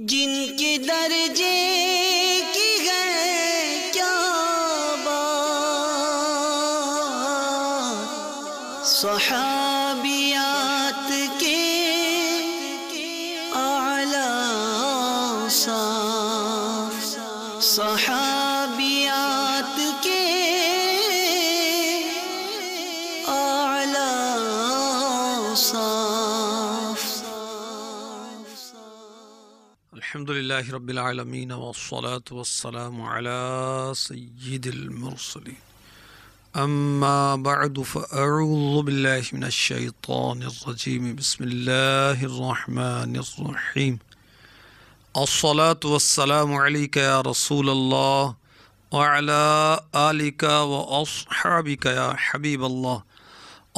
جن کے درجے کی ہے کیا بات صحابہ لله رب العالمين والصلاة والسلام على سيد المرسلين أما بعد فأعوذ بالله من الشيطان الرجيم بسم الله الرحمن الرحيم الصلاة والسلام عليك يا رسول الله اللہ علی و یا قیا الله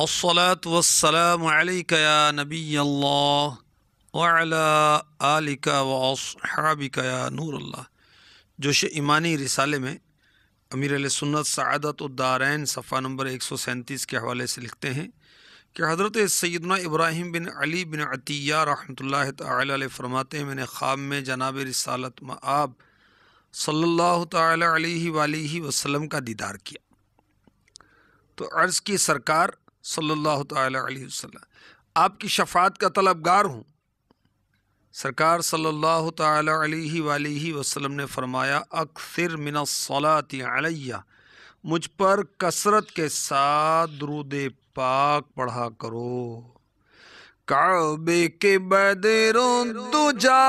اللہ وسلم علی یا نبی الله اولا عل کا یا نور اللہ جوش ایمانی رسالے میں امیر علیہ سنت سعادت الدارین صفحہ نمبر ایک سو سینتیس کے حوالے سے لکھتے ہیں کہ حضرت سیدنا ابراہیم بن علی بن عطیہ رحمۃ اللہ تعالی علیہ فرماتے میں نے خواب میں جناب رسالت مآب صلی اللہ تعالی علیہ ولیہ وسلم کا دیدار کیا تو عرض کی سرکار صلی اللہ تعالی علیہ وسلم آپ کی شفاعت کا طلبگار ہوں سرکار صلی اللہ تعالی علیہ ولیہ وسلم نے فرمایا اکثر من سلا علیہ مجھ پر کثرت کے ساتھ درود پاک پڑھا کرو کعبے کے بدروں دجا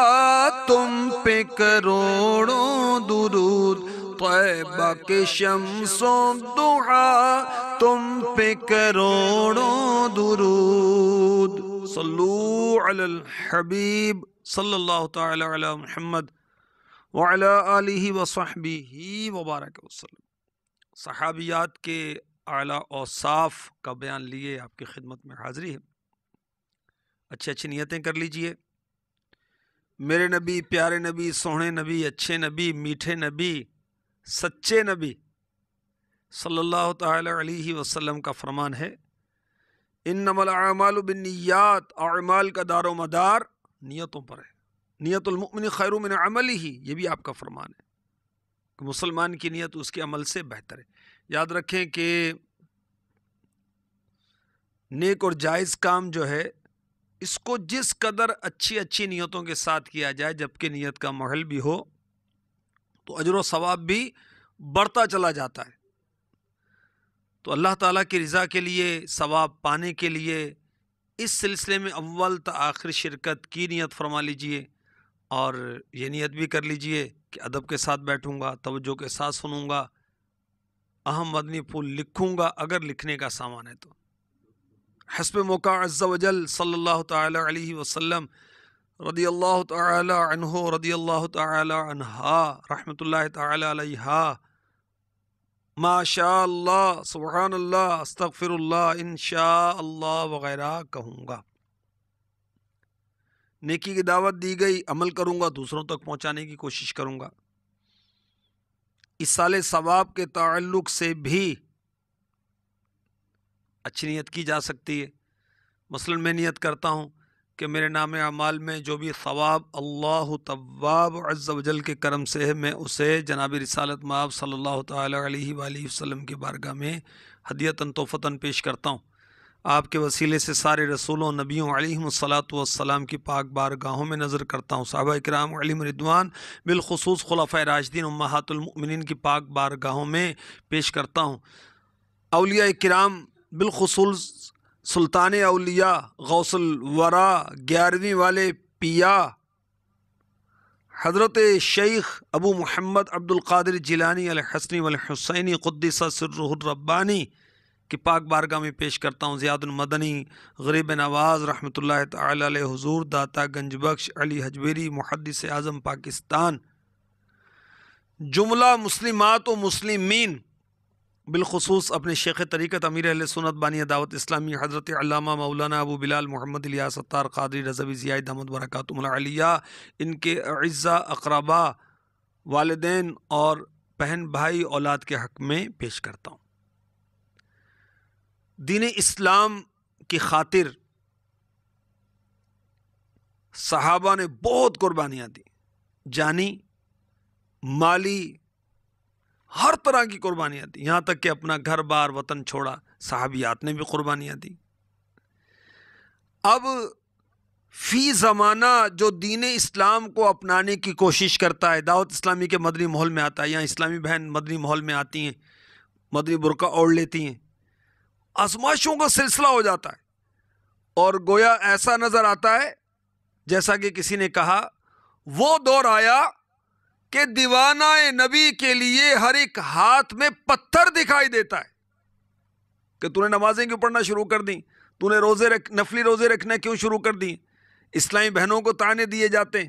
تم پہ کروڑوں درود طیبہ کے شمسوں دعا تم پہ کروڑوں درود صلو علی الحبیب صلی اللہ تعالی علی محمد آلہ علیہ صحبہ وبارک وسلم صحابیات کے اعلیٰ اوصاف کا بیان لیے آپ کی خدمت میں حاضری ہے اچھی اچھی نیتیں کر لیجئے میرے نبی پیارے نبی سوہنے نبی اچھے نبی میٹھے نبی سچے نبی صلی اللہ تعالی علیہ وسلم کا فرمان ہے ان نمال و بنیات اعمال کا دار و مدار نیتوں پر ہے نیت المؤمن خیر من عمل ہی یہ بھی آپ کا فرمان ہے کہ مسلمان کی نیت اس کے عمل سے بہتر ہے یاد رکھیں کہ نیک اور جائز کام جو ہے اس کو جس قدر اچھی اچھی نیتوں کے ساتھ کیا جائے جب کہ نیت کا محل بھی ہو تو اجر و ثواب بھی بڑھتا چلا جاتا ہے تو اللہ تعالیٰ کی رضا کے لیے ثواب پانے کے لیے اس سلسلے میں اول تا آخر شرکت کی نیت فرما لیجئے اور یہ نیت بھی کر لیجئے کہ ادب کے ساتھ بیٹھوں گا توجہ کے ساتھ سنوں گا اہم مدنی پھول لکھوں گا اگر لکھنے کا سامان ہے تو حسب موقع عز و جل صلی اللہ تعالی علیہ وسلم رضی اللہ تعالی عنہ رضی اللہ تعالی عنہا رحمت اللہ تعالی علیہ ماشاء اللہ سبحان اللہ استغفر اللہ ان شاء اللہ وغیرہ کہوں گا نیکی کی دعوت دی گئی عمل کروں گا دوسروں تک پہنچانے کی کوشش کروں گا اس سال ثواب کے تعلق سے بھی اچھی نیت کی جا سکتی ہے مثلاً میں نیت کرتا ہوں کہ میرے نام اعمال میں جو بھی ثواب اللہ طباب و جل کے کرم سے ہے میں اسے جناب رسالت معاف صلی اللہ تعالی علیہ وآلہ وسلم کی بارگاہ میں حدیتاً توفتاً پیش کرتا ہوں آپ کے وسیلے سے سارے رسولوں نبیوں علیہم الصلاۃ والسلام کی پاک بارگاہوں میں نظر کرتا ہوں صحابہ اکرام علیہ ردوان بالخصوص خلاف راشدین امہات المؤمنین کی پاک بارگاہوں میں پیش کرتا ہوں اولیاء کرام بالخصوص سلطان اولیاء غوث الورا گیارہویں والے پیا حضرت شیخ ابو محمد عبد القادر جیلانی علیہ حسنی وال حسینی سر الربانی کی پاک بارگاہ میں پیش کرتا ہوں زیاد المدنی غریب نواز رحمۃ اللہ تعالی علیہ حضور داتا گنج بخش علی حجبیری محدث اعظم پاکستان جملہ مسلمات و مسلمین بالخصوص اپنے شیخ طریقت امیر اہل سنت بانی دعوت اسلامی حضرت علامہ مولانا ابو بلال محمد ستار قادری رضوی ضیاء دحمد برکاتم العلیہ علیہ ان کے اعزا اقربا والدین اور بہن بھائی اولاد کے حق میں پیش کرتا ہوں دین اسلام کی خاطر صحابہ نے بہت قربانیاں دی جانی مالی ہر طرح کی قربانیاں دی یہاں تک کہ اپنا گھر بار وطن چھوڑا صحابیات نے بھی قربانیاں دی اب فی زمانہ جو دین اسلام کو اپنانے کی کوشش کرتا ہے دعوت اسلامی کے مدنی ماحول میں آتا ہے یہاں اسلامی بہن مدنی ماحول میں آتی ہیں مدنی برقع اوڑھ لیتی ہیں آزمائشوں کا سلسلہ ہو جاتا ہے اور گویا ایسا نظر آتا ہے جیسا کہ کسی نے کہا وہ دور آیا کہ دیوانہ نبی کے لیے ہر ایک ہاتھ میں پتھر دکھائی دیتا ہے کہ نے نمازیں کیوں پڑھنا شروع کر دیں نے روزے رکھ نفلی روزے رکھنا کیوں شروع کر دیں اسلامی بہنوں کو تانے دیے جاتے ہیں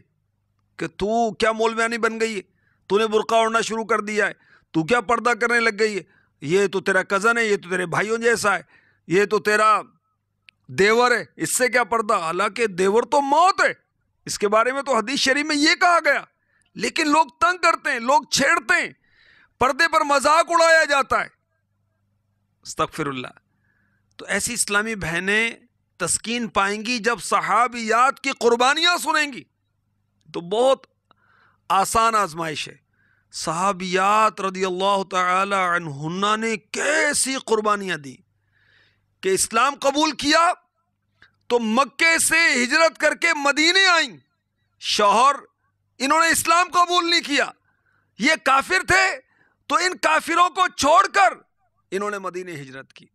کہ تو کیا مول بن گئی ہے تو نے برقع اڑنا شروع کر دیا ہے تو کیا پردہ کرنے لگ گئی ہے یہ تو تیرا کزن ہے یہ تو تیرے بھائیوں جیسا ہے یہ تو تیرا دیور ہے اس سے کیا پردہ حالانکہ دیور تو موت ہے اس کے بارے میں تو حدیث شریف میں یہ کہا گیا لیکن لوگ تنگ کرتے ہیں لوگ چھیڑتے ہیں پردے پر مذاق اڑایا جاتا ہے استغفر اللہ تو ایسی اسلامی بہنیں تسکین پائیں گی جب صحابیات کی قربانیاں سنیں گی تو بہت آسان آزمائش ہے صحابیات رضی اللہ تعالی عنہ نے کیسی قربانیاں دی کہ اسلام قبول کیا تو مکے سے ہجرت کر کے مدینے آئیں شوہر انہوں نے اسلام قبول نہیں کیا یہ کافر تھے تو ان کافروں کو چھوڑ کر انہوں نے مدینہ ہجرت کی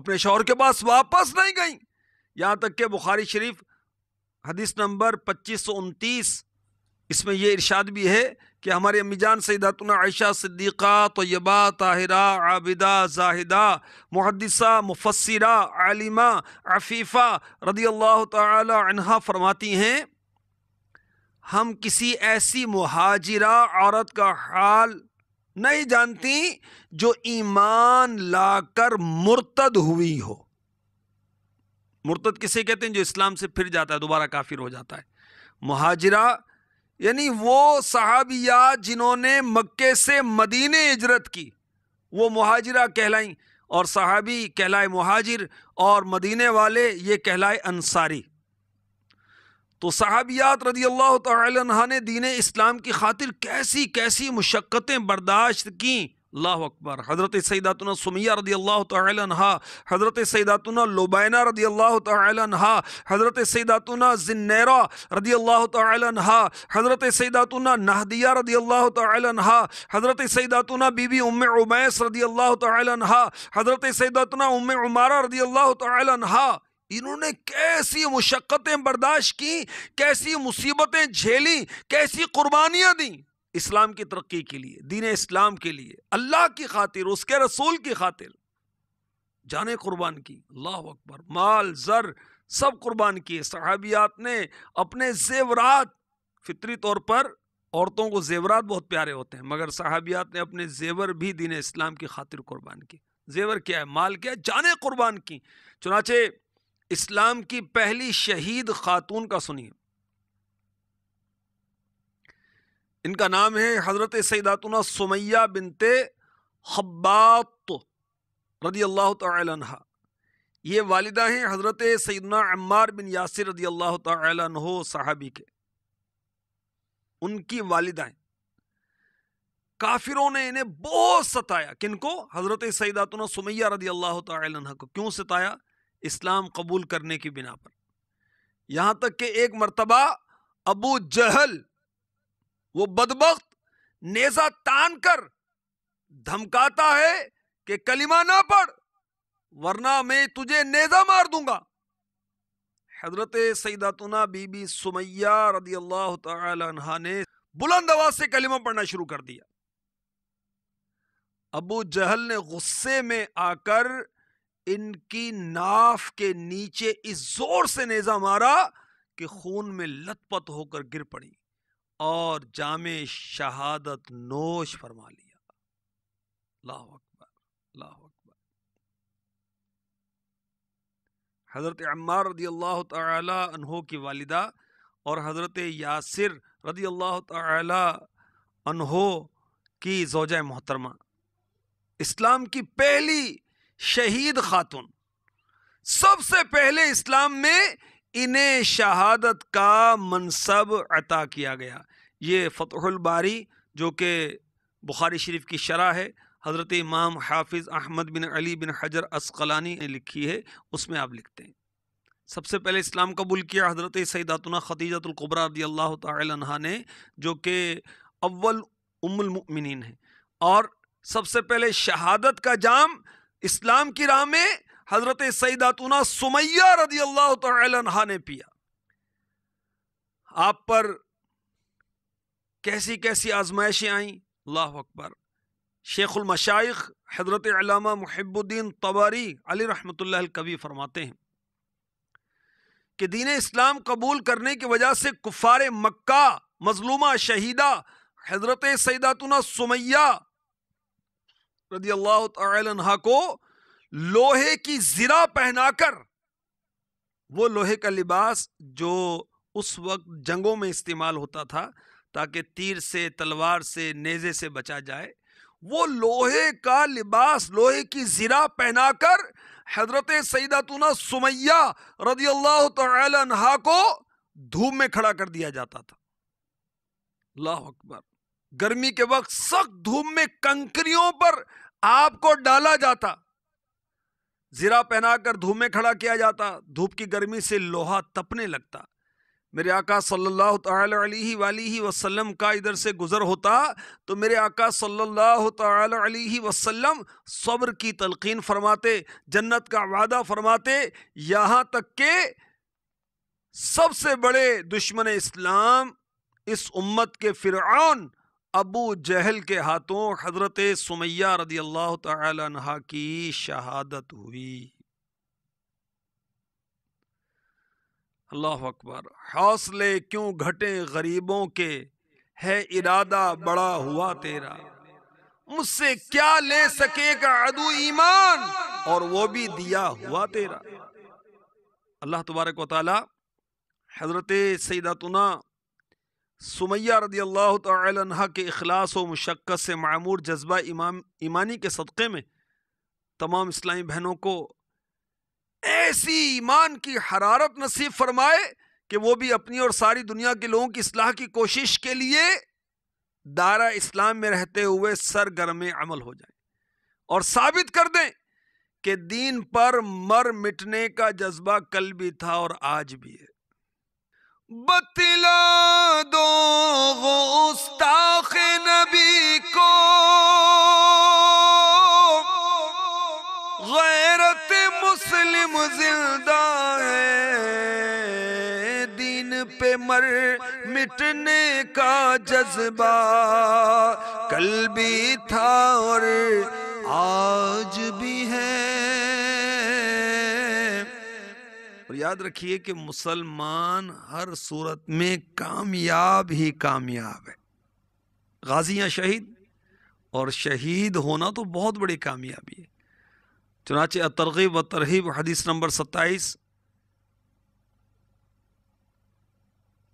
اپنے شوہر کے پاس واپس نہیں گئیں یہاں تک کہ بخاری شریف حدیث نمبر پچیس سو انتیس اس میں یہ ارشاد بھی ہے کہ ہمارے جان سیداتنا عائشہ صدیقہ طیبہ طاہرہ عابدہ زاہدہ محدثہ مفسرہ عالمہ عفیفہ رضی اللہ تعالی عنہا فرماتی ہیں ہم کسی ایسی مہاجرہ عورت کا حال نہیں جانتی جو ایمان لا کر مرتد ہوئی ہو مرتد کسے کہتے ہیں جو اسلام سے پھر جاتا ہے دوبارہ کافر ہو جاتا ہے مہاجرہ یعنی وہ صحابیات جنہوں نے مکے سے مدینہ اجرت کی وہ مہاجرہ کہلائیں اور صحابی کہلائے مہاجر اور مدینہ والے یہ کہلائے انصاری تو صحابیات رضی اللہ تعالی عنہ نے دین اسلام کی خاطر کیسی کیسی مشقتیں برداشت کیں اللہ اکبر حضرت سیداتنا سمیہ رضی اللہ تعالی عنہ حضرت سیداتنا لبینہ رضی اللہ تعالی عنہ حضرت سیداتنا زنیرہ رضی اللہ تعالی عنہ حضرت سیداتنا نہدیہ رضی اللہ تعالی عنہ حضرت سیداتنا بی بی ام عمیس رضی اللہ تعالی عنہ حضرت سیداتنا ام عمارہ رضی اللہ تعالی عنہ انہوں نے کیسی مشقتیں برداشت کی کیسی مصیبتیں جھیلی کیسی قربانیاں دیں اسلام کی ترقی کے لیے دین اسلام کے لیے اللہ کی خاطر اس کے رسول کی خاطر جانے قربان کی اللہ اکبر مال زر سب قربان کیے صحابیات نے اپنے زیورات فطری طور پر عورتوں کو زیورات بہت پیارے ہوتے ہیں مگر صحابیات نے اپنے زیور بھی دین اسلام کی خاطر قربان کی زیور کیا ہے مال کیا ہے جانے قربان کی چنانچہ اسلام کی پہلی شہید خاتون کا سنیے ان کا نام ہے حضرت سیداتنا تعالی بنتے یہ والدہ ہیں حضرت سیدنا عمار بن یاسر رضی اللہ تعالی عنہ صحابی کے ان کی والدہ ہیں کافروں نے انہیں بہت ستایا کن کو حضرت سیداتنا سمیہ رضی اللہ تعالی عنہ کو کیوں ستایا اسلام قبول کرنے کی بنا پر یہاں تک کہ ایک مرتبہ ابو جہل وہ بدبخت نیزہ تان کر دھمکاتا ہے کہ کلمہ نہ پڑھ ورنہ میں تجھے نیزہ مار دوں گا حضرت سیداتنا بی بی سمیہ رضی اللہ تعالی عنہ نے بلند آواز سے کلمہ پڑھنا شروع کر دیا ابو جہل نے غصے میں آ کر ان کی ناف کے نیچے اس زور سے نیزا مارا کہ خون میں لت پت ہو کر گر پڑی اور جامع شہادت نوش فرما لیا اللہ اکبر اللہ اکبر حضرت عمار رضی اللہ تعالی عنہ کی والدہ اور حضرت یاسر رضی اللہ تعالی عنہ کی زوجہ محترمہ اسلام کی پہلی شہید خاتون سب سے پہلے اسلام میں انہیں شہادت کا منصب عطا کیا گیا یہ فتح الباری جو کہ بخاری شریف کی شرح ہے حضرت امام حافظ احمد بن علی بن حجر اسقلانی نے لکھی ہے اس میں آپ لکھتے ہیں سب سے پہلے اسلام قبول کیا حضرت سیداتنا خدیجت القبرہ رضی اللہ تعالی عنہ نے جو کہ اول ام المؤمنین ہیں اور سب سے پہلے شہادت کا جام اسلام کی راہ میں حضرت سیداتنا سمیہ رضی اللہ تعالی عنہ نے پیا آپ پر کیسی کیسی آزمائشیں آئیں اللہ اکبر شیخ المشائق حضرت علامہ محب الدین تباری علی رحمۃ اللہ کبھی فرماتے ہیں کہ دین اسلام قبول کرنے کی وجہ سے کفار مکہ مظلومہ شہیدہ حضرت سیداتنا سمیہ رضی اللہ تعالی عنہ کو لوہے کی زرہ پہنا کر وہ لوہے کا لباس جو اس وقت جنگوں میں استعمال ہوتا تھا تاکہ تیر سے تلوار سے نیزے سے بچا جائے وہ لوہے کا لباس لوہے کی زرہ پہنا کر حضرت سیدا تنا رضی اللہ تعالی عنہا کو دھوپ میں کھڑا کر دیا جاتا تھا اللہ اکبر گرمی کے وقت سخت دھوم میں کنکریوں پر آپ کو ڈالا جاتا زیرا پہنا کر دھوم میں کھڑا کیا جاتا دھوپ کی گرمی سے لوہا تپنے لگتا میرے آقا صلی اللہ تعالی علیہ وآلہ وسلم کا ادھر سے گزر ہوتا تو میرے آقا صلی اللہ تعالی علیہ وسلم صبر کی تلقین فرماتے جنت کا وعدہ فرماتے یہاں تک کہ سب سے بڑے دشمن اسلام اس امت کے فرعون ابو جہل کے ہاتھوں حضرت سمیہ رضی اللہ تعالی عنہ کی شہادت ہوئی اللہ اکبر حوصلے کیوں گھٹیں غریبوں کے ہے ارادہ بڑا ہوا تیرا مجھ سے کیا لے سکے گا عدو ایمان اور وہ بھی دیا ہوا تیرا اللہ تبارک و تعالی حضرت سیدتنا سمیہ رضی اللہ تعالی عنہ کے اخلاص و مشقت سے معمور جذبہ ایمانی کے صدقے میں تمام اسلامی بہنوں کو ایسی ایمان کی حرارت نصیب فرمائے کہ وہ بھی اپنی اور ساری دنیا کے لوگوں کی اصلاح کی کوشش کے لیے دائرہ اسلام میں رہتے ہوئے سرگرم عمل ہو جائیں اور ثابت کر دیں کہ دین پر مر مٹنے کا جذبہ کل بھی تھا اور آج بھی ہے بتلا دو وہ نبی کو غیرت مسلم زندہ ہے دین پہ مر مٹنے کا جذبہ کل بھی تھا اور آج بھی ہے یاد رکھیے کہ مسلمان ہر صورت میں کامیاب ہی کامیاب ہے غازی یا شہید اور شہید ہونا تو بہت بڑی کامیابی ہے چنانچہ ترغیب و ترغیب حدیث نمبر ستائیس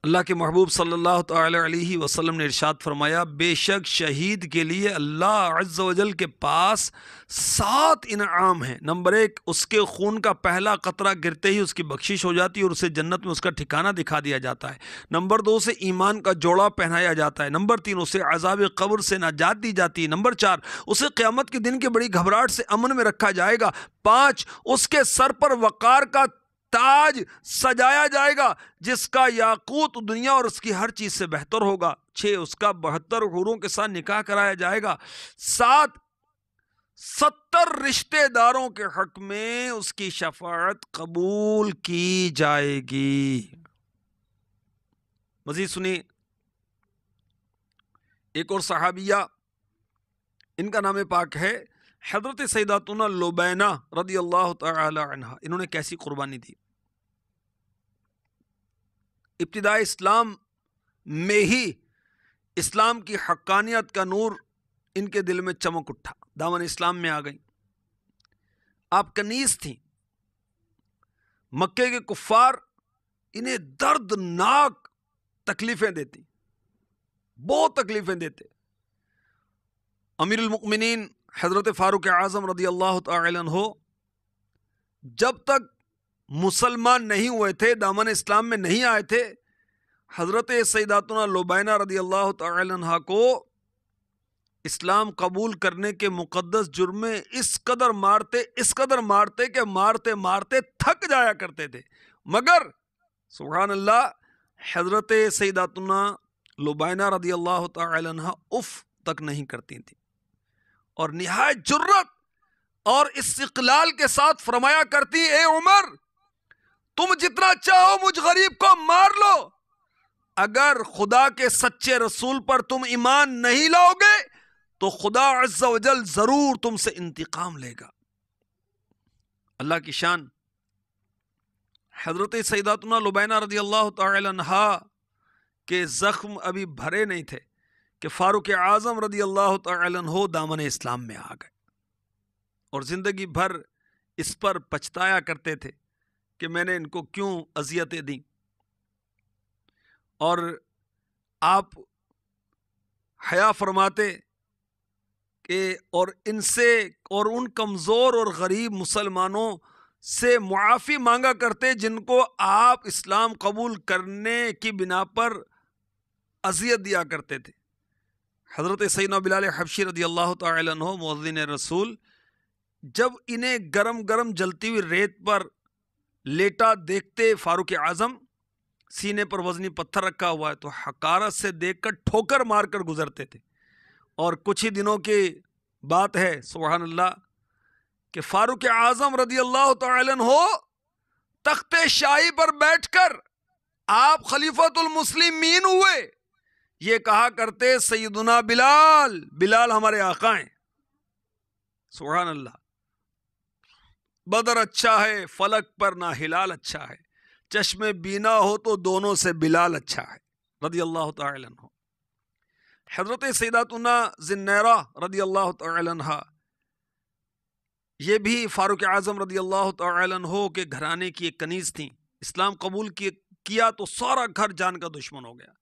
اللہ کے محبوب صلی اللہ تعالی علیہ وسلم نے ارشاد فرمایا بے شک شہید کے لیے اللہ عز و جل کے پاس سات انعام ہیں نمبر ایک اس کے خون کا پہلا قطرہ گرتے ہی اس کی بخشش ہو جاتی ہے اور اسے جنت میں اس کا ٹھکانہ دکھا دیا جاتا ہے نمبر دو اسے ایمان کا جوڑا پہنایا جاتا ہے نمبر تین اسے عذاب قبر سے ناجات دی جاتی ہے نمبر چار اسے قیامت کے دن کے بڑی گھبراہٹ سے امن میں رکھا جائے گا پانچ اس کے سر پر وقار کا تاج سجایا جائے گا جس کا یاقوت دنیا اور اس کی ہر چیز سے بہتر ہوگا چھ اس کا بہتر حوروں کے ساتھ نکاح کرایا جائے گا سات ستر رشتے داروں کے حق میں اس کی شفاعت قبول کی جائے گی مزید سنیے ایک اور صحابیہ ان کا نام پاک ہے حضرت سیداتنا رضی اللہ تعالی عنہ انہوں نے کیسی قربانی دی ابتدائی اسلام میں ہی اسلام کی حقانیت کا نور ان کے دل میں چمک اٹھا دامن اسلام میں آ گئی آپ کنیز تھیں مکے کے کفار انہیں دردناک تکلیفیں دیتی بہت تکلیفیں دیتے امیر المکمنین حضرت فاروق اعظم رضی اللہ تعالی ہو جب تک مسلمان نہیں ہوئے تھے دامن اسلام میں نہیں آئے تھے حضرت سیداتنا لوبینہ رضی اللہ تعالی عنہ کو اسلام قبول کرنے کے مقدس جرمے اس قدر مارتے اس قدر مارتے کہ مارتے مارتے تھک جایا کرتے تھے مگر سبحان اللہ حضرت سیداتنا لوبائنا رضی اللہ تعالی عنہ اف تک نہیں کرتی تھیں اور نہایت جرت اور اس کے ساتھ فرمایا کرتی اے عمر تم جتنا چاہو مجھ غریب کو مار لو اگر خدا کے سچے رسول پر تم ایمان نہیں لاؤ گے تو خدا عز و جل ضرور تم سے انتقام لے گا اللہ کی شان حضرت سیداتنا لبینہ رضی اللہ تعالی عنہ کے زخم ابھی بھرے نہیں تھے کہ فاروق اعظم رضی اللہ تعالی عنہ دامن اسلام میں آ گئے اور زندگی بھر اس پر پچھتایا کرتے تھے کہ میں نے ان کو کیوں اذیتیں دیں اور آپ حیا فرماتے کہ اور ان ان سے اور اور کمزور غریب مسلمانوں سے معافی مانگا کرتے جن کو آپ اسلام قبول کرنے کی بنا پر اذیت دیا کرتے تھے حضرت سعین اللہ تعالی رسول جب انہیں گرم گرم جلتی ہوئی ریت پر لیٹا دیکھتے فاروق اعظم سینے پر وزنی پتھر رکھا ہوا ہے تو حکارت سے دیکھ کر ٹھوکر مار کر گزرتے تھے اور کچھ ہی دنوں کی بات ہے سبحان اللہ کہ فاروق اعظم رضی اللہ تعالی ہو تخت شاہی پر بیٹھ کر آپ خلیفت المسلمین ہوئے یہ کہا کرتے سیدنا بلال بلال ہمارے آقائیں سبحان اللہ بدر اچھا ہے فلک پر نہ ہلال اچھا ہے چشم بینا ہو تو دونوں سے بلال اچھا ہے رضی اللہ تعالی عنہ حضرت زنیرہ رضی اللہ عنہ یہ بھی فاروق اعظم رضی اللہ تعالیٰ عنہ کے گھرانے کی ایک کنیز تھیں اسلام قبول کیا تو سارا گھر جان کا دشمن ہو گیا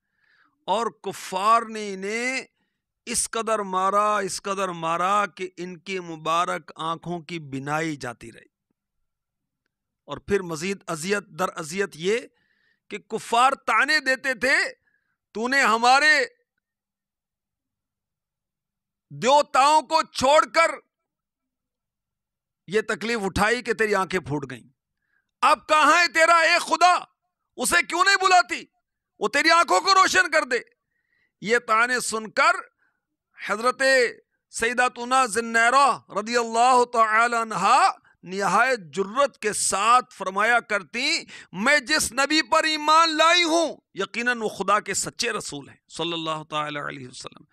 اور کفار نے انہیں اس قدر مارا اس قدر مارا کہ ان کی مبارک آنکھوں کی بنائی جاتی رہی اور پھر مزید اذیت در اذیت یہ کہ کفار تانے دیتے تھے تو نے ہمارے دیوتاؤں کو چھوڑ کر یہ تکلیف اٹھائی کہ تیری آنکھیں پھوٹ گئیں اب کہاں ہے تیرا ایک خدا اسے کیوں نہیں بلاتی وہ تیری آنکھوں کو روشن کر دے یہ تانے سن کر حضرت سیدہ تنا ذنیرا رضی اللہ تعالی عنہ نہایت جرت کے ساتھ فرمایا کرتی میں جس نبی پر ایمان لائی ہوں یقیناً وہ خدا کے سچے رسول ہیں صلی اللہ تعالی علیہ وسلم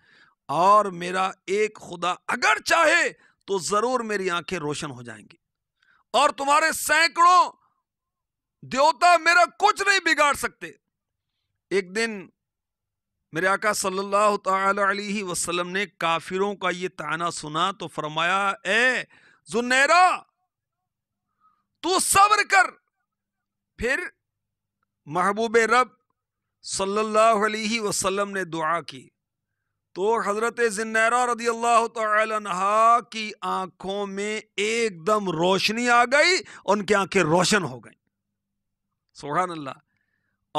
اور میرا ایک خدا اگر چاہے تو ضرور میری آنکھیں روشن ہو جائیں گی اور تمہارے سینکڑوں دیوتا میرا کچھ نہیں بگاڑ سکتے ایک دن میرے آقا صلی اللہ تعالی علیہ وسلم نے کافروں کا یہ تانا سنا تو فرمایا اے زنیرہ تو صبر کر پھر محبوب رب صلی اللہ علیہ وسلم نے دعا کی تو حضرت رضی اللہ تعالی عنہ کی آنکھوں میں ایک دم روشنی آ گئی ان کی آنکھیں روشن ہو گئیں سبحان اللہ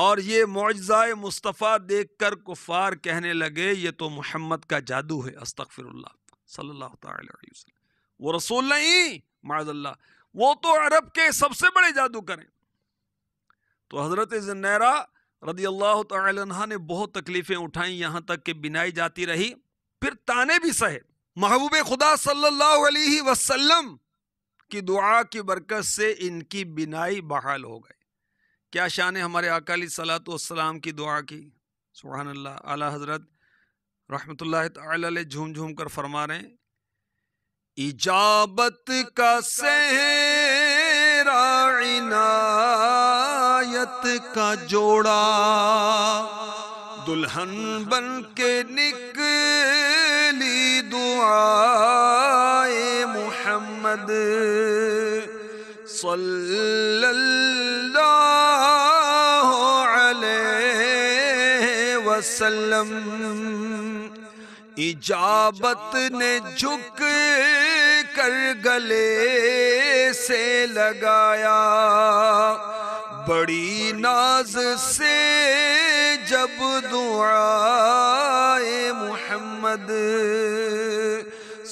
اور یہ معجزہ مصطفیٰ دیکھ کر کفار کہنے لگے یہ تو محمد کا جادو ہے استغفر اللہ صلی اللہ تعالی علیہ وسلم وہ رسول نہیں معذ اللہ وہ تو عرب کے سب سے بڑے جادو کریں تو حضرت زنیرہ رضی اللہ تعالی عنہ نے بہت تکلیفیں اٹھائیں یہاں تک کہ بنائی جاتی رہی پھر تانے بھی سہے محبوب خدا صلی اللہ علیہ وسلم کی دعا کی برکت سے ان کی بینائی بحال ہو گئے کیا شان ہے ہمارے اکالی سلاۃ والسلام کی دعا کی سبحان اللہ علیہ حضرت رحمۃ اللہ تعالی علیہ جھوم جھوم کر فرما رہے ہیں اجابت کا سہرا عنایت کا جوڑا دلہن بن کے نکلی دع محمد صلی اللہ علیہ وسلم اجابت نے جھک کر گلے سے لگایا بڑی ناز سے جب دعائے محمد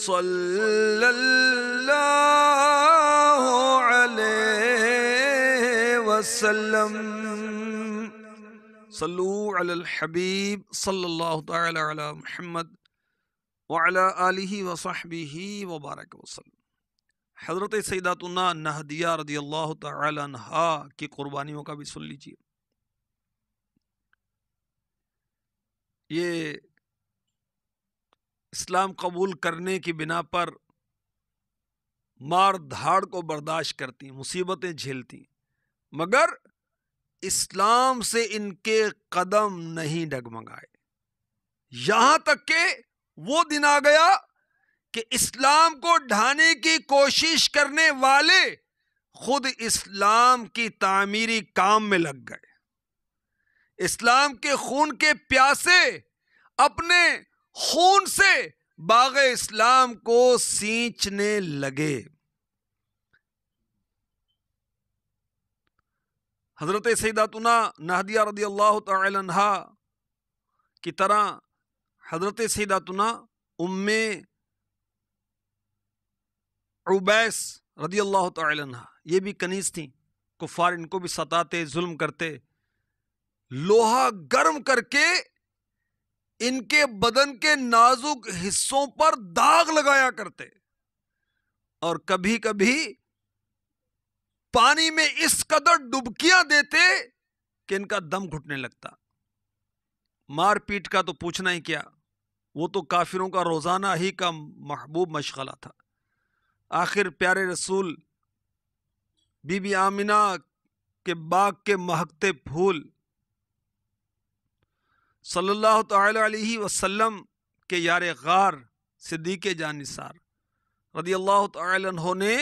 صلی اللہ علیہ وسلم صلو علی الحبیب صلی اللہ علی محمد ع وصحب ہی وبارک وسلم حضرت سیدات اللہ تعالی عنہ کی قربانیوں کا بھی سن لیجیے یہ اسلام قبول کرنے کی بنا پر مار دھاڑ کو برداشت کرتی مصیبتیں جھیلتی مگر اسلام سے ان کے قدم نہیں ڈگمگائے یہاں تک کہ وہ دن آ گیا کہ اسلام کو ڈھانے کی کوشش کرنے والے خود اسلام کی تعمیری کام میں لگ گئے اسلام کے خون کے پیاسے اپنے خون سے باغ اسلام کو سینچنے لگے حضرت سیداتنا نہدیہ رضی اللہ تعالی عنہ کی طرح حضرت سیداتنا ام عبیس رضی اللہ تعالی عنہ یہ بھی کنیز تھیں کفار ان کو بھی ستاتے ظلم کرتے لوہا گرم کر کے ان کے بدن کے نازک حصوں پر داغ لگایا کرتے اور کبھی کبھی پانی میں اس قدر ڈبکیاں دیتے کہ ان کا دم گھٹنے لگتا مار پیٹ کا تو پوچھنا ہی کیا وہ تو کافروں کا روزانہ ہی کا محبوب مشغلہ تھا آخر پیارے رسول بی بی آمینہ کے باغ کے مہکتے پھول صلی اللہ تعالی علیہ وسلم کے یار غار صدیق جانصار رضی اللہ تعالی عنہ نے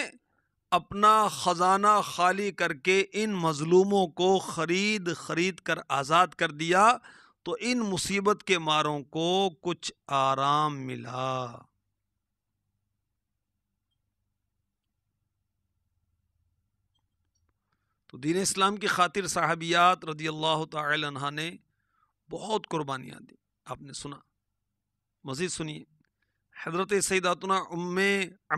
اپنا خزانہ خالی کر کے ان مظلوموں کو خرید خرید کر آزاد کر دیا تو ان مصیبت کے ماروں کو کچھ آرام ملا تو دین اسلام کی خاطر صحابیات رضی اللہ تعالی عنہ نے بہت قربانیاں دی آپ نے سنا مزید سنیے حضرت سیداتنا ام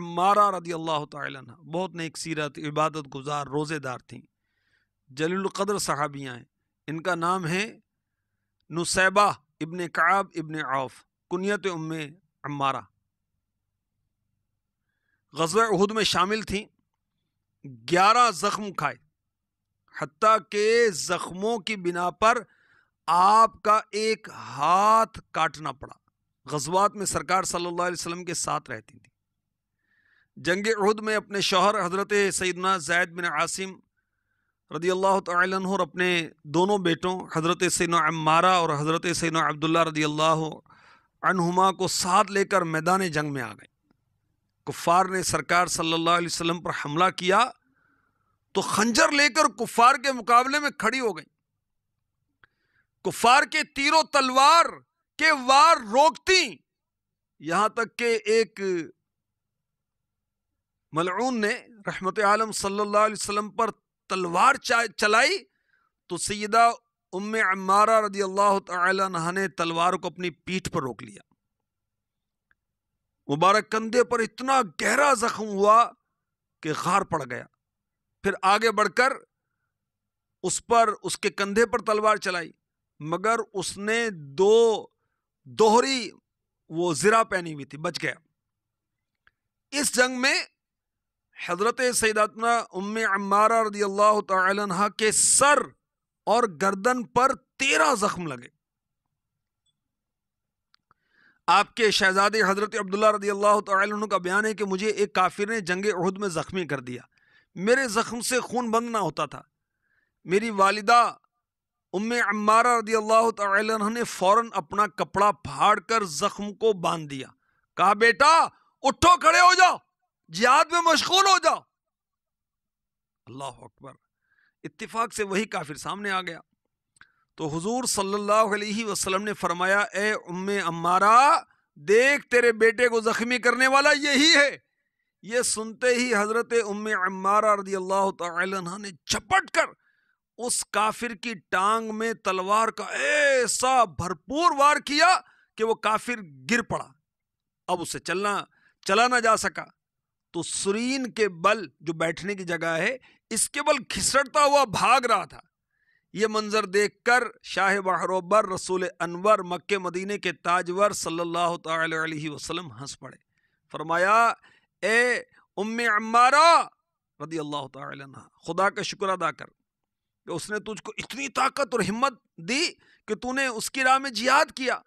عمارہ رضی اللہ تعالی عنہ بہت نیک سیرت عبادت گزار روزے دار تھیں جلیل القدر صحابیاں ہیں ان کا نام ہے نصیبہ ابن کعب ابن عوف کنیت ام عمارہ غزوہ عہد میں شامل تھیں گیارہ زخم کھائے حتیٰ کہ زخموں کی بنا پر آپ کا ایک ہاتھ کاٹنا پڑا غزوات میں سرکار صلی اللہ علیہ وسلم کے ساتھ رہتی تھی جنگ عہد میں اپنے شوہر حضرت سیدنا زید بن عاصم رضی اللہ عنہ اور اپنے دونوں بیٹوں حضرت سین عمارہ اور حضرت سین عبداللہ رضی اللہ عنہما کو ساتھ لے کر میدان جنگ میں آ گئے کفار نے سرکار صلی اللہ علیہ وسلم پر حملہ کیا تو خنجر لے کر کفار کے مقابلے میں کھڑی ہو گئی کفار کے تیر و تلوار کے وار روکتی یہاں تک کہ ایک ملعون نے رحمت عالم صلی اللہ علیہ وسلم پر تلوار چلائی تو سیدہ ام عمارہ رضی اللہ تعالی عنہ نے تلوار کو اپنی پر پر روک لیا مبارک اتنا گہرا زخم ہوا کہ غار پڑ گیا پھر آگے بڑھ کر اس پر اس کے کندھے پر تلوار چلائی مگر اس نے دو دوہری وہ زرا پہنی ہوئی تھی بچ گیا اس جنگ میں حضرت سیداتنا ام عمارہ رضی اللہ تعالی عنہ کے سر اور گردن پر تیرہ زخم لگے آپ کے شہزادی حضرت عبداللہ رضی اللہ تعالی عنہ کا بیان ہے کہ مجھے ایک کافر نے جنگ عہد میں زخمی کر دیا میرے زخم سے خون بند نہ ہوتا تھا میری والدہ ام عمارہ رضی اللہ تعالی عنہ نے فوراً اپنا کپڑا پھاڑ کر زخم کو باندھ دیا کہا بیٹا اٹھو کھڑے ہو جاؤ جہاد میں مشغول ہو جا اللہ اکبر اتفاق سے وہی کافر سامنے آ گیا تو حضور صلی اللہ علیہ وسلم نے فرمایا اے ام امارا دیکھ تیرے بیٹے کو زخمی کرنے والا یہی ہے یہ سنتے ہی حضرت ام عمارہ رضی اللہ تعالی عنہ نے چپٹ کر اس کافر کی ٹانگ میں تلوار کا ایسا بھرپور وار کیا کہ وہ کافر گر پڑا اب اسے چلنا چلا نہ جا سکا تو سرین کے بل جو بیٹھنے کی جگہ ہے اس کے بل کھسڑتا ہوا بھاگ رہا تھا یہ منظر دیکھ کر شاہ بحروبر رسول انور مکہ مدینہ کے تاجور صلی اللہ تعالی علیہ وسلم ہنس پڑے فرمایا اے ام عمارہ رضی اللہ تعالی عنہ خدا کا شکر ادا کر کہ اس نے تجھ کو اتنی طاقت اور ہمت دی کہ تو نے اس کی راہ میں جیاد کیا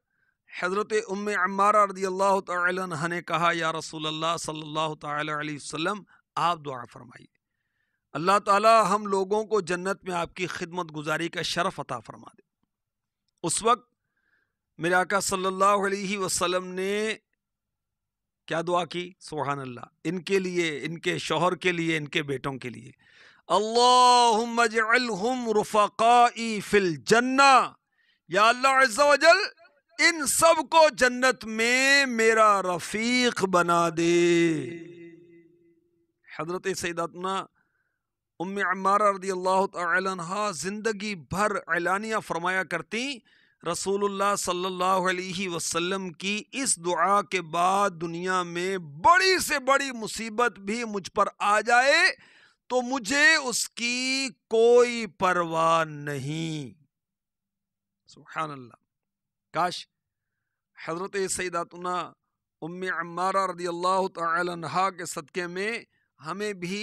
حضرت ام عمارہ رضی اللہ تعالی عنہ نے کہا یا رسول اللہ صلی اللہ تعالی علیہ وسلم آپ دعا فرمائیے اللہ تعالی ہم لوگوں کو جنت میں آپ کی خدمت گزاری کا شرف عطا فرما دے اس وقت میرے آقا صلی اللہ علیہ وسلم نے کیا دعا کی سبحان اللہ ان کے لیے ان کے شوہر کے لیے ان کے بیٹوں کے لیے اللہم اجعلہم رفقائی اللہ الجنہ یا اللہ ان سب کو جنت میں میرا رفیق بنا دے حضرت سیداتنا ام رضی اللہ عنہ زندگی بھر اعلانیہ فرمایا کرتی رسول اللہ صلی اللہ علیہ وسلم کی اس دعا کے بعد دنیا میں بڑی سے بڑی مصیبت بھی مجھ پر آ جائے تو مجھے اس کی کوئی پرواہ نہیں سبحان اللہ کاش حضرت سیداتنا ام عمارہ رضی اللہ تعالی عنہ کے صدقے میں ہمیں بھی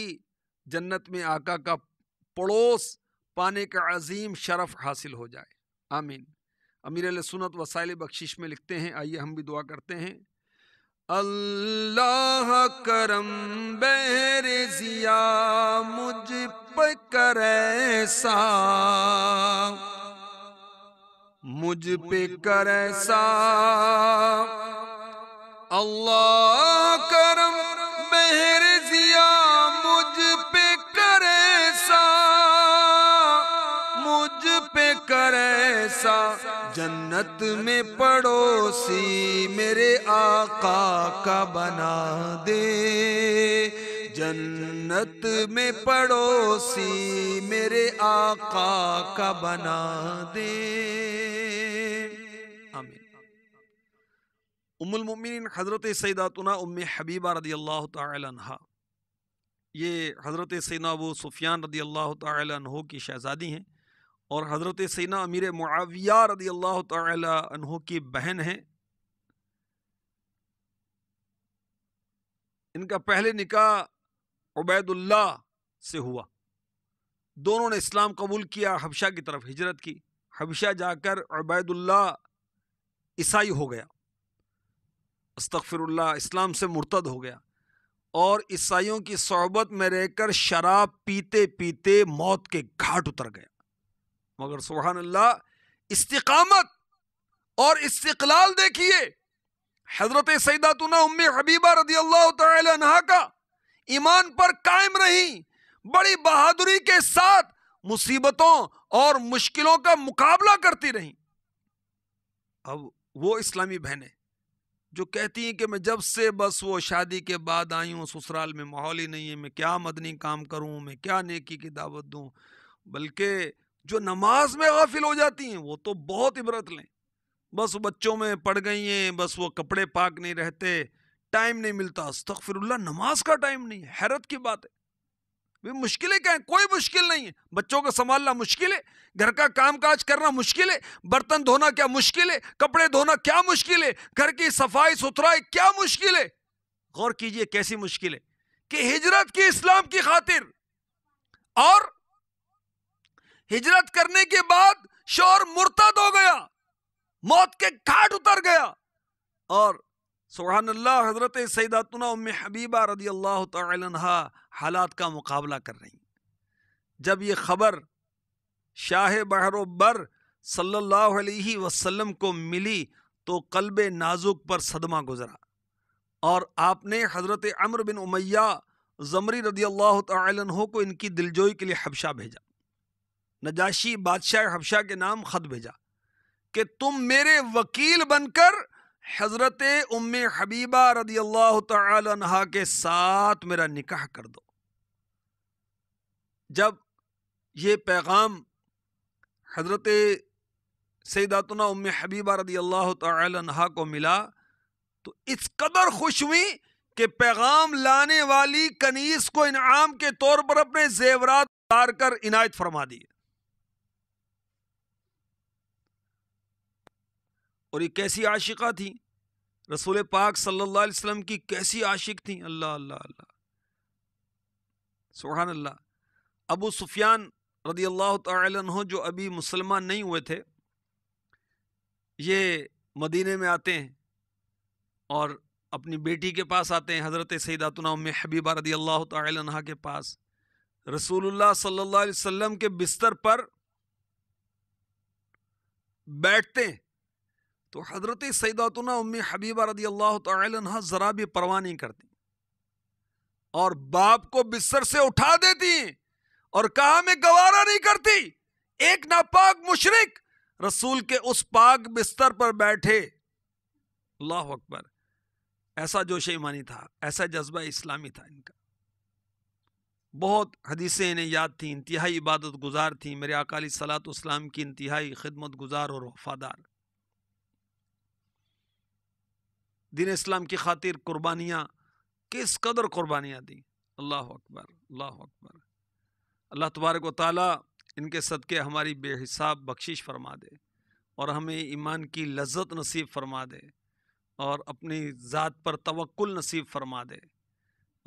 جنت میں آقا کا پڑوس پانے کا عظیم شرف حاصل ہو جائے آمین امیر علیہ سنت وسائل بخشش میں لکھتے ہیں آئیے ہم بھی دعا کرتے ہیں اللہ کرم بہر مجھ مجھ پہ کر ایسا اللہ کرم مہر ضیا مجھ پہ کر ایسا مجھ پہ کر ایسا جنت میں پڑوسی میرے آقا کا بنا دے جنت میں پڑوسی میرے آقا کا بنا دے ام المؤمنین حضرت سیداتنا ام حبیبہ رضی اللہ تعالی عنہ یہ حضرت سینا ابو سفیان رضی اللہ تعالی عنہ کی شہزادی ہیں اور حضرت سینا امیر معاویہ رضی اللہ تعالی عنہ کی بہن ہیں ان کا پہلے نکاح عبید اللہ سے ہوا دونوں نے اسلام قبول کیا حبشہ کی طرف ہجرت کی حبشہ جا کر عبید اللہ عیسائی ہو گیا استغفر اللہ اسلام سے مرتد ہو گیا اور عیسائیوں کی صحبت میں رہ کر شراب پیتے پیتے موت کے گھاٹ اتر گیا مگر سبحان اللہ استقامت اور استقلال دیکھیے حضرت سیداتنا ام حبیبہ رضی اللہ تعالی عنہ کا ایمان پر قائم رہی بڑی بہادری کے ساتھ مصیبتوں اور مشکلوں کا مقابلہ کرتی رہی اب وہ اسلامی بہنیں جو کہتی ہیں کہ میں جب سے بس وہ شادی کے بعد آئی ہوں سسرال میں ماحول ہی نہیں ہے میں کیا مدنی کام کروں میں کیا نیکی کی دعوت دوں بلکہ جو نماز میں غافل ہو جاتی ہیں وہ تو بہت عبرت لیں بس بچوں میں پڑ گئی ہیں بس وہ کپڑے پاک نہیں رہتے ٹائم نہیں ملتا استغفر اللہ نماز کا ٹائم نہیں ہے حیرت کی بات ہے بھی مشکلیں کوئی مشکل نہیں ہے بچوں کو سنبھالنا مشکل ہے گھر کا کام کاج کرنا مشکل ہے برتن دھونا کیا مشکل ہے کپڑے دھونا کیا مشکل ہے گھر کی صفائی ستھرائی کیا مشکل ہے غور کیجئے کیسی مشکل ہے کہ ہجرت کی اسلام کی خاطر اور ہجرت کرنے کے بعد شور مرتد ہو گیا موت کے گھاٹ اتر گیا اور سبحان اللہ حضرت ام حبیبہ رضی اللہ تعالی عنہ حالات کا مقابلہ کر رہی ہیں جب یہ خبر شاہ بحر و بر صلی اللہ علیہ وسلم کو ملی تو قلب نازک پر صدمہ گزرا اور آپ نے حضرت عمر بن امیہ زمری رضی اللہ تعالی عنہ کو ان کی دلجوئی کے لیے حبشہ بھیجا نجاشی بادشاہ حبشہ کے نام خط بھیجا کہ تم میرے وکیل بن کر حضرت ام حبیبہ رضی اللہ تعالی عنہ کے ساتھ میرا نکاح کر دو جب یہ پیغام حضرت سیداتنا ام حبیبہ رضی اللہ تعالی عنہ کو ملا تو اس قدر خوش ہوئی کہ پیغام لانے والی کنیس کو انعام کے طور پر اپنے زیورات اتار کر عنایت فرما دیے اور یہ کیسی عاشقہ تھیں رسول پاک صلی اللہ علیہ وسلم کی کیسی عاشق تھیں اللہ اللہ اللہ سبحان اللہ ابو سفیان رضی اللہ تعالی عنہ جو ابھی مسلمان نہیں ہوئے تھے یہ مدینے میں آتے ہیں اور اپنی بیٹی کے پاس آتے ہیں حضرت ام حبیبہ رضی اللہ تعالی عنہ کے پاس رسول اللہ صلی اللہ علیہ وسلم کے بستر پر بیٹھتے ہیں تو حضرت سیداتنا امی حبیبہ رضی اللہ تعالی عنہ ذرا بھی پرواہ نہیں کرتی اور باپ کو بستر سے اٹھا دیتی اور کہا میں گوارا نہیں کرتی ایک ناپاک مشرق رسول کے اس پاک بستر پر بیٹھے اللہ اکبر ایسا جوش ایمانی تھا ایسا جذبہ اسلامی تھا ان کا بہت حدیثیں انہیں یاد تھیں انتہائی عبادت گزار تھیں میرے اکالی سلاۃ اسلام کی انتہائی خدمت گزار اور وفادار دین اسلام کی خاطر قربانیاں کس قدر قربانیاں دیں اللہ اکبر اللہ اکبر اللہ تبارک و تعالیٰ ان کے صدقے ہماری بے حساب بخشش فرما دے اور ہمیں ایمان کی لذت نصیب فرما دے اور اپنی ذات پر توکل نصیب فرما دے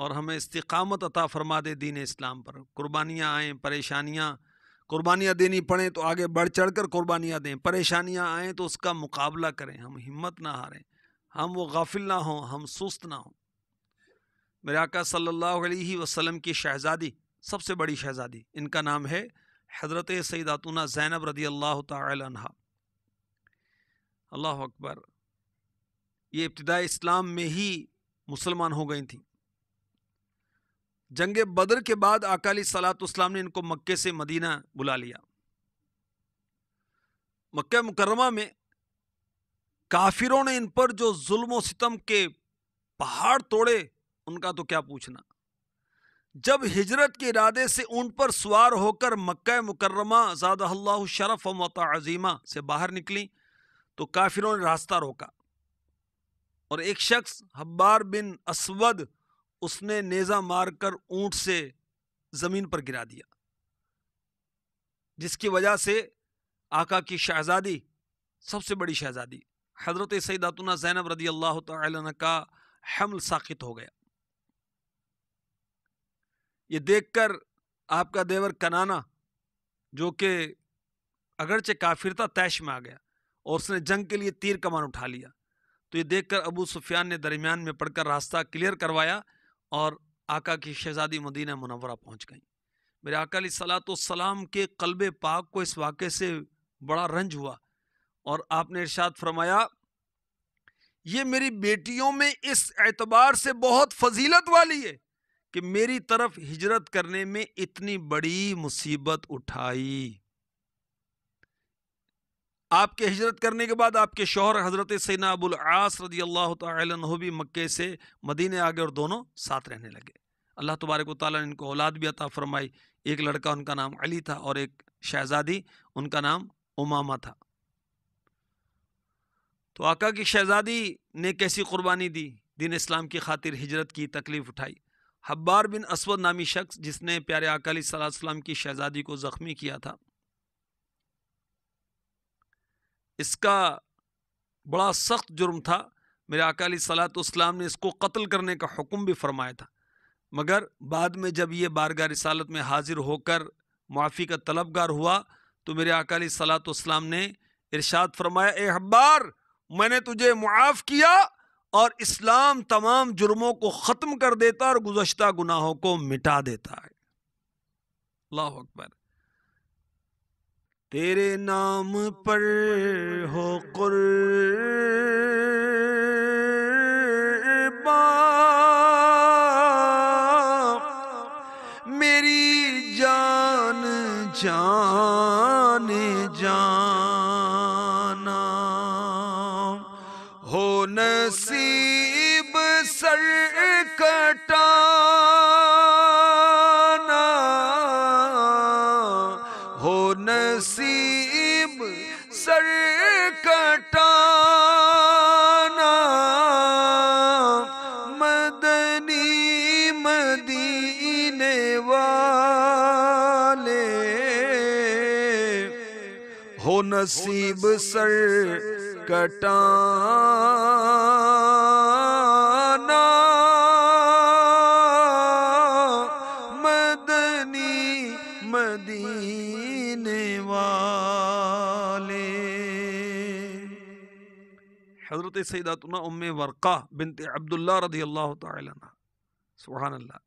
اور ہمیں استقامت عطا فرما دے دین اسلام پر قربانیاں آئیں پریشانیاں قربانیاں دینی پڑیں تو آگے بڑھ چڑھ کر قربانیاں دیں پریشانیاں آئیں تو اس کا مقابلہ کریں ہم ہمت نہ ہاریں ہم وہ غافل نہ ہوں ہم سست نہ ہوں میرے آقا صلی اللہ علیہ وسلم کی شہزادی سب سے بڑی شہزادی ان کا نام ہے حضرت سیداتونہ زینب رضی اللہ تعالی عنہ اللہ اکبر یہ ابتدائی اسلام میں ہی مسلمان ہو گئی تھیں جنگ بدر کے بعد اکالی سلاۃ اسلام نے ان کو مکے سے مدینہ بلا لیا مکہ مکرمہ میں کافروں نے ان پر جو ظلم و ستم کے پہاڑ توڑے ان کا تو کیا پوچھنا جب ہجرت کے ارادے سے اونٹ پر سوار ہو کر مکہ مکرمہ زادہ اللہ شرف و عظیمہ سے باہر نکلی تو کافروں نے راستہ روکا اور ایک شخص حبار بن اسود اس نے نیزہ مار کر اونٹ سے زمین پر گرا دیا جس کی وجہ سے آقا کی شہزادی سب سے بڑی شہزادی حضرت سیداتنا زینب رضی اللہ تعالیٰ کا حمل ساقت ہو گیا یہ دیکھ کر آپ کا دیور کنانا جو کہ اگرچہ کافر تھا تیش میں آ گیا اور اس نے جنگ کے لیے تیر کمان اٹھا لیا تو یہ دیکھ کر ابو سفیان نے درمیان میں پڑھ کر راستہ کلیئر کروایا اور آقا کی شہزادی مدینہ منورہ پہنچ گئیں میرے آقا علیہ صلاح السلام کے قلب پاک کو اس واقعے سے بڑا رنج ہوا اور آپ نے ارشاد فرمایا یہ میری بیٹیوں میں اس اعتبار سے بہت فضیلت والی ہے کہ میری طرف ہجرت کرنے میں اتنی بڑی مصیبت اٹھائی آپ کے ہجرت کرنے کے بعد آپ کے شوہر حضرت سینا ابو العاص رضی اللہ عنہ بھی مکے سے مدینہ آگے اور دونوں ساتھ رہنے لگے اللہ تبارک و تعالیٰ نے ان کو اولاد بھی عطا فرمائی ایک لڑکا ان کا نام علی تھا اور ایک شہزادی ان کا نام امامہ تھا تو آقا کی شہزادی نے کیسی قربانی دی دین اسلام کی خاطر ہجرت کی تکلیف اٹھائی حبار بن اسود نامی شخص جس نے پیارے علیہ صلی اللہ وسلم کی شہزادی کو زخمی کیا تھا اس کا بڑا سخت جرم تھا میرے آقا علیہ اقصلا اسلام نے اس کو قتل کرنے کا حکم بھی فرمایا تھا مگر بعد میں جب یہ بارگاہ رسالت میں حاضر ہو کر معافی کا طلبگار ہوا تو میرے آقا علیہ اقصلاۃ اسلام نے ارشاد فرمایا اے حبار میں نے تجھے معاف کیا اور اسلام تمام جرموں کو ختم کر دیتا اور گزشتہ گناہوں کو مٹا دیتا ہے اللہ اکبر تیرے نام پر ہو قرآن نصیب سر کٹانا مدنی مدین حضرت سیداتنا ام ورقہ بنت عبداللہ رضی اللہ تعالیٰ سبحان اللہ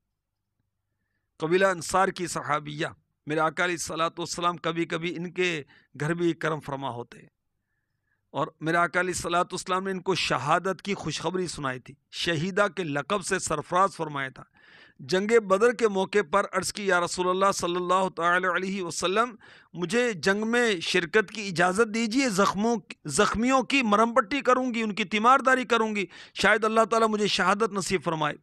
قبیلہ انصار کی صحابیہ میرے اقعصلاۃ والسلام کبھی کبھی ان کے گھر بھی کرم فرما ہوتے اور میرے علیہ اقصلاۃ والسلام نے ان کو شہادت کی خوشخبری سنائی تھی شہیدہ کے لقب سے سرفراز فرمایا تھا جنگ بدر کے موقع پر عرض کی یا رسول اللہ صلی اللہ تعالی علیہ وسلم مجھے جنگ میں شرکت کی اجازت دیجیے زخموں زخمیوں کی مرم پٹی کروں گی ان کی تیمارداری کروں گی شاید اللہ تعالی مجھے شہادت نصیب فرمائے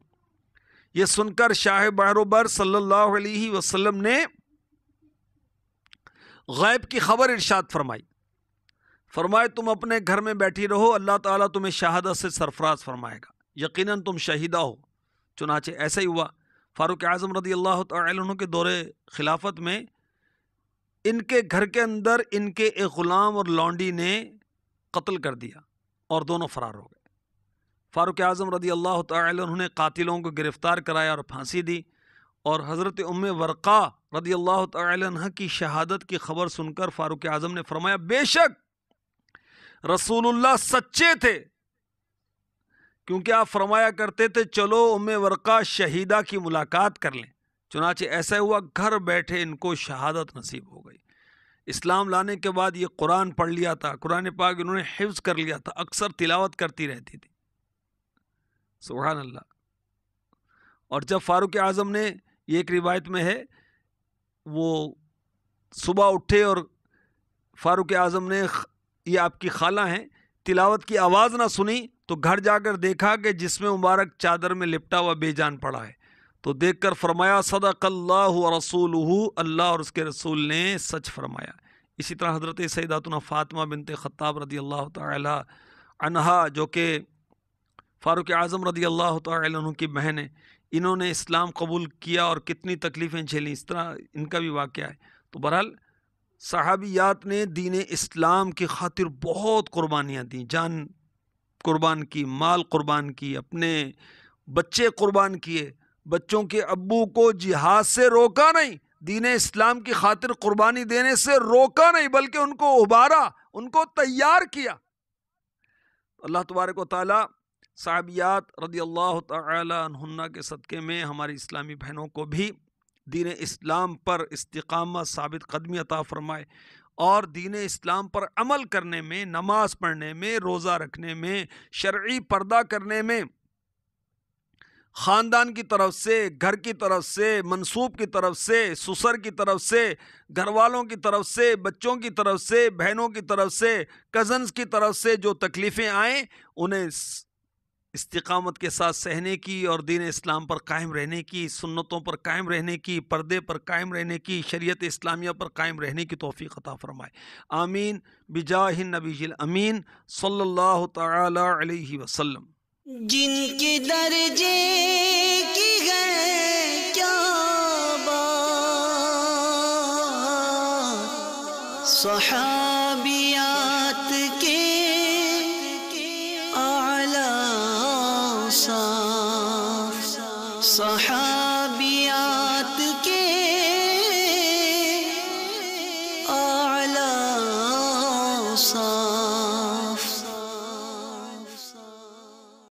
یہ سن کر شاہ بہروبر صلی اللہ علیہ وسلم نے غیب کی خبر ارشاد فرمائی فرمائے تم اپنے گھر میں بیٹھی رہو اللہ تعالیٰ تمہیں شہادت سے سرفراز فرمائے گا یقیناً تم شہیدہ ہو چنانچہ ایسا ہی ہوا فاروق اعظم رضی اللہ تعالیٰ کے دور خلافت میں ان کے گھر کے اندر ان کے ایک غلام اور لانڈی نے قتل کر دیا اور دونوں فرار ہو گئے فاروق اعظم رضی اللہ تعالیٰ نے قاتلوں کو گرفتار کرایا اور پھانسی دی اور حضرت ام ورقا رضی اللہ تعالی عنہ کی شہادت کی خبر سن کر فاروق اعظم نے فرمایا بے شک رسول اللہ سچے تھے کیونکہ آپ فرمایا کرتے تھے چلو ام ورقا شہیدہ کی ملاقات کر لیں چنانچہ ایسا ہوا گھر بیٹھے ان کو شہادت نصیب ہو گئی اسلام لانے کے بعد یہ قرآن پڑھ لیا تھا قرآن پاک انہوں نے حفظ کر لیا تھا اکثر تلاوت کرتی رہتی تھی سبحان اللہ اور جب فاروق اعظم نے یہ ایک روایت میں ہے وہ صبح اٹھے اور فاروق اعظم نے یہ آپ کی خالہ ہیں تلاوت کی آواز نہ سنی تو گھر جا کر دیکھا کہ جس میں مبارک چادر میں لپٹا ہوا بے جان پڑا ہے تو دیکھ کر فرمایا صدق اللہ رسول اللہ اور اس کے رسول نے سچ فرمایا اسی طرح حضرت سیداتنا فاطمہ بنت خطاب رضی اللہ تعالی عنہا جو کہ فاروق اعظم رضی اللہ تعالی عنہ کی بہن ہے انہوں نے اسلام قبول کیا اور کتنی تکلیفیں جھیلیں اس طرح ان کا بھی واقعہ ہے تو بہرحال صحابیات نے دین اسلام کی خاطر بہت قربانیاں دیں جان قربان کی مال قربان کی اپنے بچے قربان کیے بچوں کے ابو کو جہاد سے روکا نہیں دین اسلام کی خاطر قربانی دینے سے روکا نہیں بلکہ ان کو ابھارا ان کو تیار کیا اللہ تبارک و تعالیٰ صحابیات رضی اللہ تعالی تعالنہ کے صدقے میں ہماری اسلامی بہنوں کو بھی دین اسلام پر استقامت ثابت قدمی عطا فرمائے اور دین اسلام پر عمل کرنے میں نماز پڑھنے میں روزہ رکھنے میں شرعی پردہ کرنے میں خاندان کی طرف سے گھر کی طرف سے منصوب کی طرف سے سسر کی طرف سے گھر والوں کی طرف سے بچوں کی طرف سے بہنوں کی طرف سے کزنز کی طرف سے جو تکلیفیں آئیں انہیں استقامت کے ساتھ سہنے کی اور دین اسلام پر قائم رہنے کی سنتوں پر قائم رہنے کی پردے پر قائم رہنے کی شریعت اسلامیہ پر قائم رہنے کی توفیق عطا فرمائے آمین بجاہ نبی الامین صلی اللہ تعالی علیہ وسلم جن کے درجے کی کیا صحابہ صاحب